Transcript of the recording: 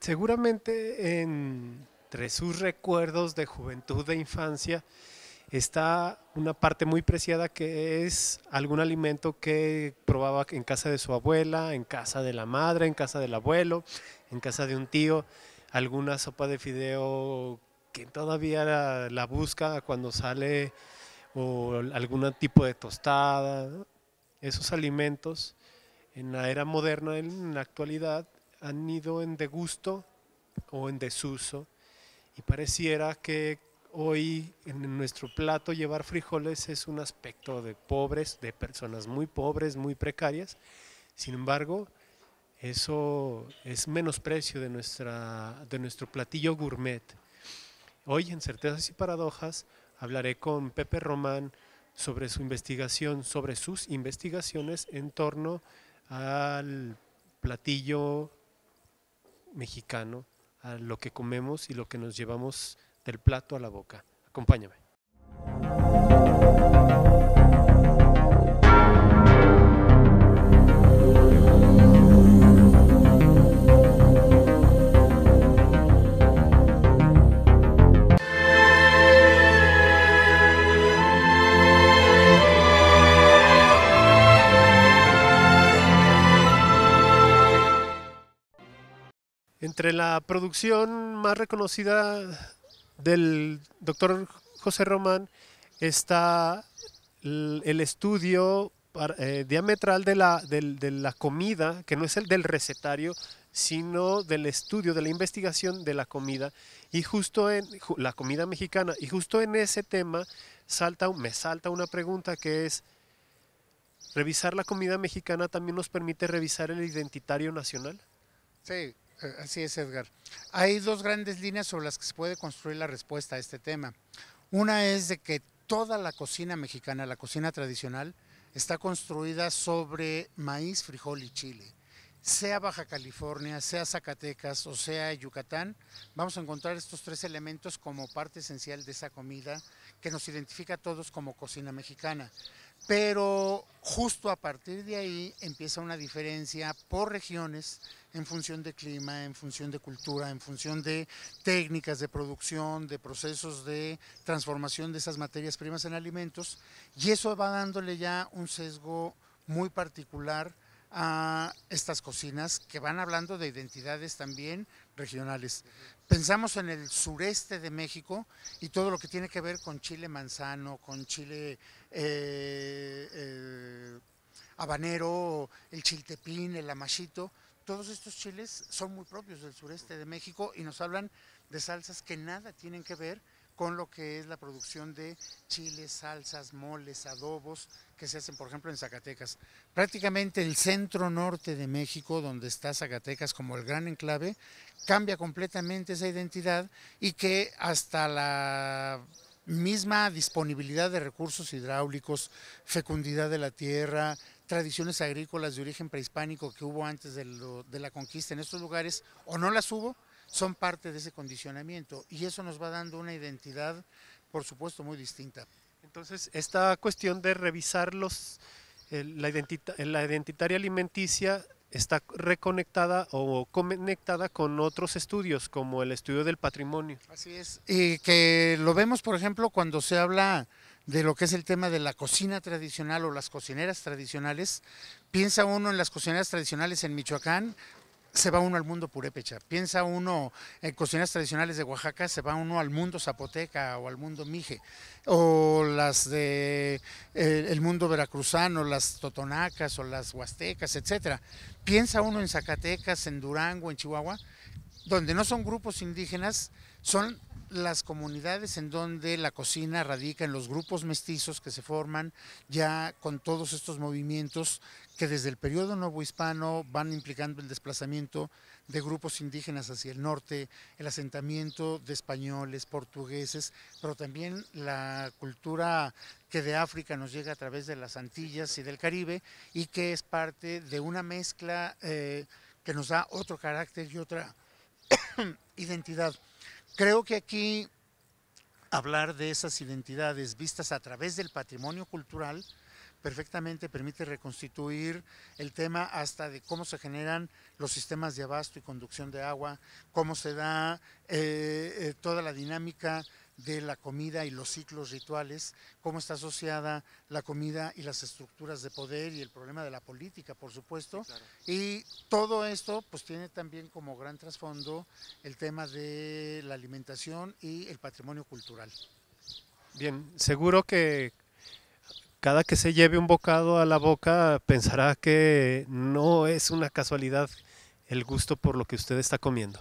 Seguramente entre sus recuerdos de juventud, de infancia, está una parte muy preciada que es algún alimento que probaba en casa de su abuela, en casa de la madre, en casa del abuelo, en casa de un tío, alguna sopa de fideo que todavía la, la busca cuando sale o algún tipo de tostada. Esos alimentos en la era moderna, en la actualidad, han ido en degusto o en desuso y pareciera que hoy en nuestro plato llevar frijoles es un aspecto de pobres, de personas muy pobres, muy precarias. Sin embargo, eso es menosprecio de, nuestra, de nuestro platillo gourmet. Hoy en Certezas y Paradojas hablaré con Pepe Román sobre su investigación, sobre sus investigaciones en torno al platillo mexicano a lo que comemos y lo que nos llevamos del plato a la boca. Acompáñame. entre la producción más reconocida del doctor José Román está el estudio eh, diametral de la, la comida, que no es el del recetario, sino del estudio, de la investigación de la comida. Y justo en la comida mexicana, y justo en ese tema salta, me salta una pregunta que es, ¿revisar la comida mexicana también nos permite revisar el identitario nacional? Sí, eh, así es, Edgar. Hay dos grandes líneas sobre las que se puede construir la respuesta a este tema. Una es de que toda la cocina mexicana, la cocina tradicional, está construida sobre maíz, frijol y chile sea Baja California, sea Zacatecas o sea Yucatán, vamos a encontrar estos tres elementos como parte esencial de esa comida que nos identifica a todos como cocina mexicana. Pero justo a partir de ahí empieza una diferencia por regiones en función de clima, en función de cultura, en función de técnicas de producción, de procesos de transformación de esas materias primas en alimentos, y eso va dándole ya un sesgo muy particular a estas cocinas que van hablando de identidades también regionales. Pensamos en el sureste de México y todo lo que tiene que ver con chile manzano, con chile eh, eh, habanero, el chiltepín, el amachito. Todos estos chiles son muy propios del sureste de México y nos hablan de salsas que nada tienen que ver con lo que es la producción de chiles, salsas, moles, adobos que se hacen, por ejemplo, en Zacatecas. Prácticamente el centro norte de México, donde está Zacatecas como el gran enclave, cambia completamente esa identidad y que hasta la misma disponibilidad de recursos hidráulicos, fecundidad de la tierra, tradiciones agrícolas de origen prehispánico que hubo antes de, la conquista en estos lugares, o no las hubo, son parte de ese condicionamiento y eso nos va dando una identidad, por supuesto, muy distinta. Entonces, esta cuestión de revisar los, la, identidad la identitaria alimenticia está reconectada o conectada con otros estudios, como el estudio del patrimonio. Así es, y que lo vemos, por ejemplo, cuando se habla de lo que es el tema de la cocina tradicional o las cocineras tradicionales. Piensa uno en las cocineras tradicionales en Michoacán se va uno al mundo purépecha. Piensa uno en cocineras tradicionales de Oaxaca, se va uno al mundo zapoteca o al mundo mije, o las de eh, el mundo veracruzano, las totonacas o las huastecas, etcétera. Piensa uno en Zacatecas, en Durango, en Chihuahua, donde no son grupos indígenas, son las comunidades en donde la cocina radica en los grupos mestizos que se forman ya con todos estos movimientos que desde el periodo nuevo hispano van implicando el desplazamiento de grupos indígenas hacia el norte, el asentamiento de españoles, portugueses, pero también la cultura que de África nos llega a través de las Antillas y del Caribe y que es parte de una mezcla eh, que nos da otro carácter y otra identidad. Creo que aquí hablar de esas identidades vistas a través del patrimonio cultural perfectamente permite reconstituir el tema hasta de cómo se generan los sistemas de abasto y conducción de agua, cómo se da eh, eh, toda la dinámica de la comida y los ciclos rituales, cómo está asociada la comida y las estructuras de poder y el problema de la política, por supuesto. Y todo esto pues tiene también como gran trasfondo el tema de la alimentación y el patrimonio cultural. Bien, seguro que cada que se lleve un bocado a la boca pensará que no es una casualidad el gusto por lo que usted está comiendo.